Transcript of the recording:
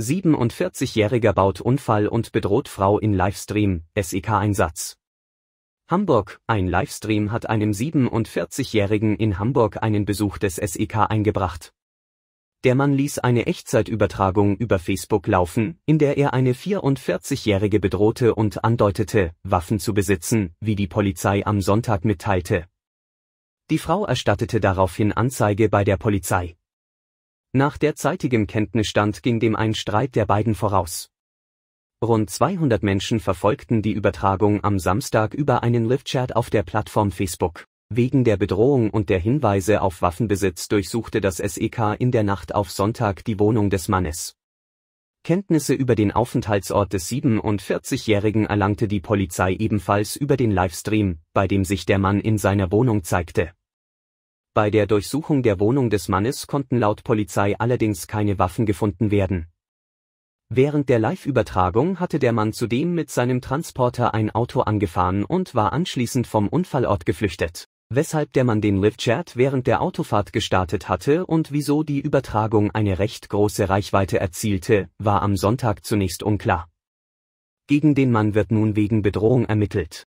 47-Jähriger baut Unfall und bedroht Frau in Livestream, SEK-Einsatz. Hamburg, ein Livestream hat einem 47-Jährigen in Hamburg einen Besuch des SEK eingebracht. Der Mann ließ eine Echtzeitübertragung über Facebook laufen, in der er eine 44-Jährige bedrohte und andeutete, Waffen zu besitzen, wie die Polizei am Sonntag mitteilte. Die Frau erstattete daraufhin Anzeige bei der Polizei. Nach derzeitigem Kenntnisstand ging dem ein Streit der beiden voraus. Rund 200 Menschen verfolgten die Übertragung am Samstag über einen Live-Chat auf der Plattform Facebook. Wegen der Bedrohung und der Hinweise auf Waffenbesitz durchsuchte das SEK in der Nacht auf Sonntag die Wohnung des Mannes. Kenntnisse über den Aufenthaltsort des 47-Jährigen erlangte die Polizei ebenfalls über den Livestream, bei dem sich der Mann in seiner Wohnung zeigte. Bei der Durchsuchung der Wohnung des Mannes konnten laut Polizei allerdings keine Waffen gefunden werden. Während der Live-Übertragung hatte der Mann zudem mit seinem Transporter ein Auto angefahren und war anschließend vom Unfallort geflüchtet, weshalb der Mann den Live-Chat während der Autofahrt gestartet hatte und wieso die Übertragung eine recht große Reichweite erzielte, war am Sonntag zunächst unklar. Gegen den Mann wird nun wegen Bedrohung ermittelt.